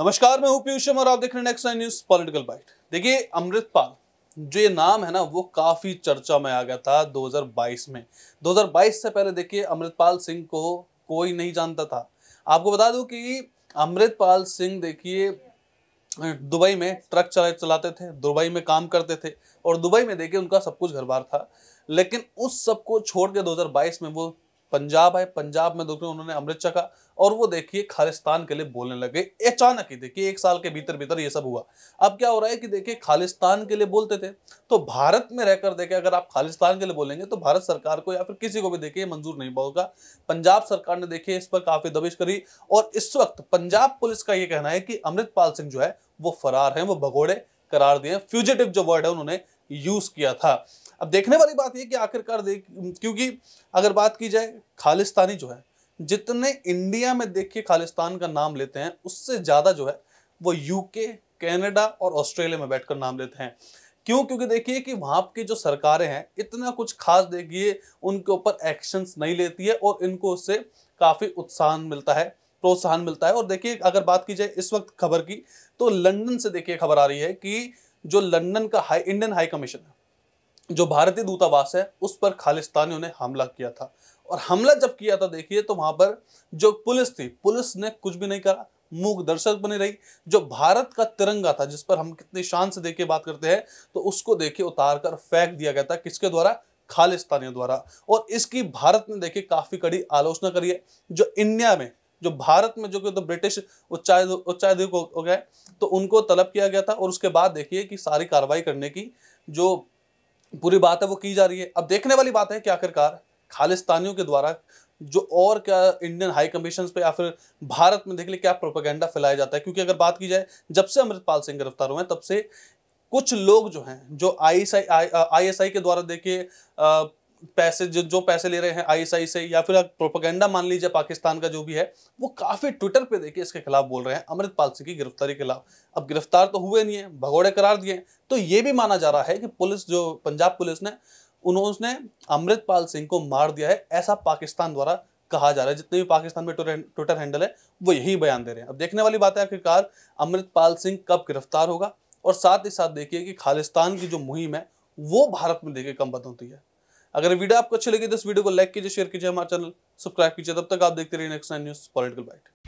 नमस्कार मैं हूं पीयूष और आप देख रहे हैं नेक्स्ट न्यूज पॉलिटिकल बाइट देखिए अमृतपाल जो ये नाम है ना वो काफी चर्चा में आ गया था 2022 में 2022 से पहले देखिए अमृतपाल सिंह को कोई नहीं जानता था आपको बता दूं कि अमृतपाल सिंह देखिए दुबई में ट्रक चला चलाते थे दुबई में काम करते थे और दुबई में देखिए उनका सब कुछ घर बार था लेकिन उस सब को छोड़ के 2022 में वो पंजाब है पंजाब में दोस्तों उन्होंने अमृत चखा और वो देखिए खालिस्तान के लिए बोलने लगे अचानक ही देखिए एक साल के भीतर भीतर ये सब हुआ अब क्या हो रहा है कि देखिए खालिस्तान के लिए बोलते थे तो भारत में रहकर देखिए अगर आप खालिस्तान के लिए बोलेंगे तो भारत सरकार को या फिर किसी को भी देखिए मंजूर नहीं होगा पंजाब सरकार ने देखिए इस पर काफी दबिश करी और इस वक्त पंजाब पुलिस का ये कहना है कि अमृतपाल सिंह जो है वो फरार है वो भगोड़े करार दिए फ्यूजेटिव जो वर्ड है उन्होंने यूज किया था अब देखने वाली बात यह कि आखिरकार देख क्योंकि अगर बात की जाए खालिस्तानी जो है जितने इंडिया में देख के खालिस्तान का नाम लेते हैं उससे ज़्यादा जो है वो यूके कनाडा और ऑस्ट्रेलिया में बैठकर नाम लेते हैं क्यों क्योंकि देखिए कि वहाँ की जो सरकारें हैं इतना कुछ खास देखिए उनके ऊपर एक्शंस नहीं लेती है और इनको उससे काफ़ी उत्साहन मिलता है प्रोत्साहन मिलता है और देखिए अगर बात की जाए इस वक्त खबर की तो लंदन से देखिए खबर आ रही है कि जो लंदन का हाई इंडियन हाई कमीशन है जो भारतीय दूतावास है उस पर खालिस्तानियों ने हमला किया था और हमला जब किया था देखिए तो वहां पर जो पुलिस थी पुलिस ने कुछ भी नहीं करा मूक दर्शक बनी रही जो भारत का तिरंगा था जिस पर हम कितनी शान से देख के बात करते हैं तो उसको देखिए उतार कर फेंक दिया गया था किसके द्वारा खालिस्तानियों द्वारा और इसकी भारत ने देखिए काफी कड़ी आलोचना करी है जो इंडिया में जो भारत में जो कि तो ब्रिटिश उच्चायुक्त हो गए तो उनको तलब किया गया था और उसके बाद देखिए कि सारी कार्रवाई करने की जो पूरी बात है वो की जा रही है अब देखने वाली बात है कि आखिरकार खालिस्तानियों के द्वारा जो और क्या इंडियन हाई कमीशन पे या फिर भारत में देख ले क्या प्रोपागेंडा फैलाया जाता है क्योंकि अगर बात की जाए जब से अमृतपाल सिंह गिरफ्तार हुए हैं तब से कुछ लोग जो हैं जो I S I I S I के द्वारा देखिए पैसे जो जो पैसे ले रहे हैं आईएसआई से या फिर प्रोपागेंडा मान लीजिए पाकिस्तान का जो भी है वो काफ़ी ट्विटर पे देखिए इसके खिलाफ बोल रहे हैं अमृतपाल सिंह की गिरफ्तारी के खिलाफ अब गिरफ्तार तो हुए नहीं है भगोड़े करार दिए तो ये भी माना जा रहा है कि पुलिस जो पंजाब पुलिस ने उन्होंने अमृतपाल सिंह को मार दिया है ऐसा पाकिस्तान द्वारा कहा जा रहा है जितने भी पाकिस्तान में ट्विटर हैंडल है वो यही बयान दे रहे हैं अब देखने वाली बात है आखिरकार अमृतपाल सिंह कब गिरफ्तार होगा और साथ ही साथ देखिए कि खालिस्तान की जो मुहिम है वो भारत में देखिए कम बदलती है अगर वीडियो आपको अच्छी लगी तो इस वीडियो को लाइक कीजिए शेयर कीजिए हमारे चैनल सब्सक्राइब कीजिए तब तक आप देखते रहिए next nine news political bite